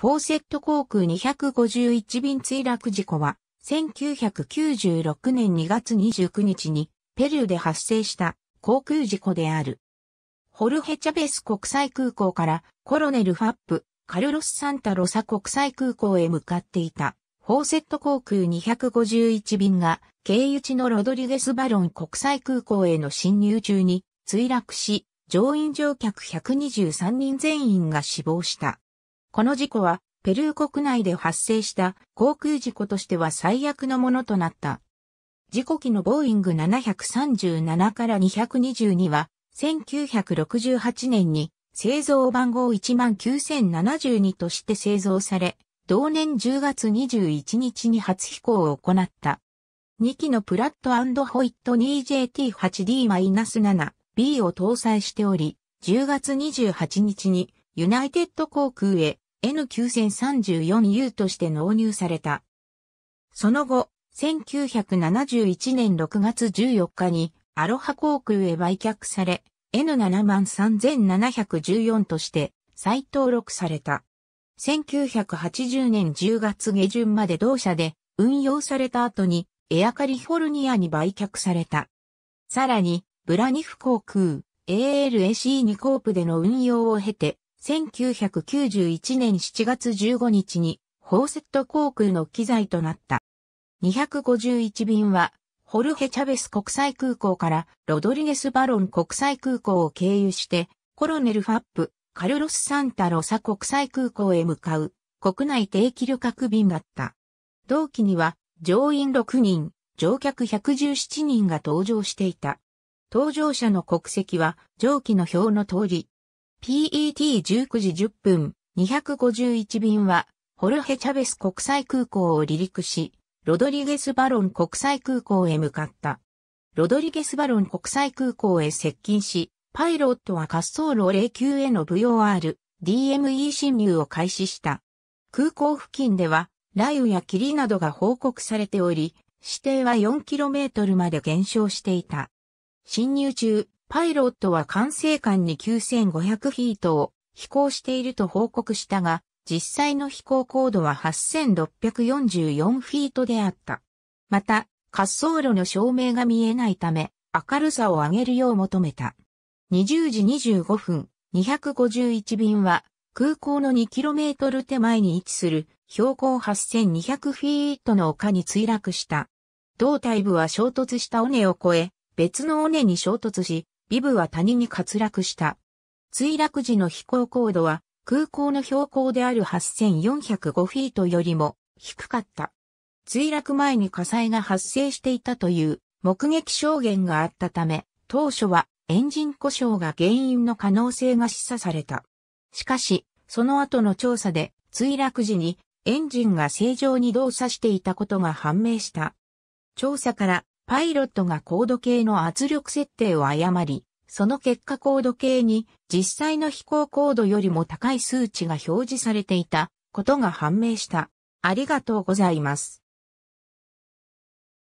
フォーセット航空251便墜落事故は、1996年2月29日に、ペルーで発生した航空事故である。ホルヘチャベス国際空港からコロネルファップ、カルロス・サンタロサ国際空港へ向かっていた、フォーセット航空251便が、経由地のロドリゲス・バロン国際空港への侵入中に墜落し、乗員乗客123人全員が死亡した。この事故は、ペルー国内で発生した航空事故としては最悪のものとなった。事故機のボーイング737から222は、1968年に製造番号19072として製造され、同年10月21日に初飛行を行った。2機のプラットホイット 2JT8D-7B を搭載しており、10月28日にユナイテッド航空へ N9034U として納入された。その後、1971年6月14日にアロハ航空へ売却され、N73714 として再登録された。1980年10月下旬まで同社で運用された後にエアカリフォルニアに売却された。さらに、ブラニフ航空、ALAC2 コープでの運用を経て、1991年7月15日にホーセット航空の機材となった。251便は、ホルヘ・チャベス国際空港からロドリゲス・バロン国際空港を経由して、コロネル・ファップ、カルロス・サンタ・ロサ国際空港へ向かう国内定期旅客便だった。同期には乗員6人、乗客117人が搭乗していた。搭乗者の国籍は上記の表の通り、PET19 時10分、251便は、ホルヘ・チャベス国際空港を離陸し、ロドリゲス・バロン国際空港へ向かった。ロドリゲス・バロン国際空港へ接近し、パイロットは滑走路09への VOR、DME 侵入を開始した。空港付近では、雷雨や霧などが報告されており、指定は 4km まで減少していた。侵入中、パイロットは管制官に9500フィートを飛行していると報告したが、実際の飛行高度は8644フィートであった。また、滑走路の照明が見えないため、明るさを上げるよう求めた。20時25分、251便は、空港の 2km 手前に位置する標高8200フィートの丘に墜落した。胴体部は衝突した尾根を越え、別の尾根に衝突し、ビブは谷に滑落した。墜落時の飛行高度は空港の標高である8405フィートよりも低かった。墜落前に火災が発生していたという目撃証言があったため、当初はエンジン故障が原因の可能性が示唆された。しかし、その後の調査で墜落時にエンジンが正常に動作していたことが判明した。調査からパイロットが高度計の圧力設定を誤り、その結果高度計に実際の飛行高度よりも高い数値が表示されていたことが判明した。ありがとうございます。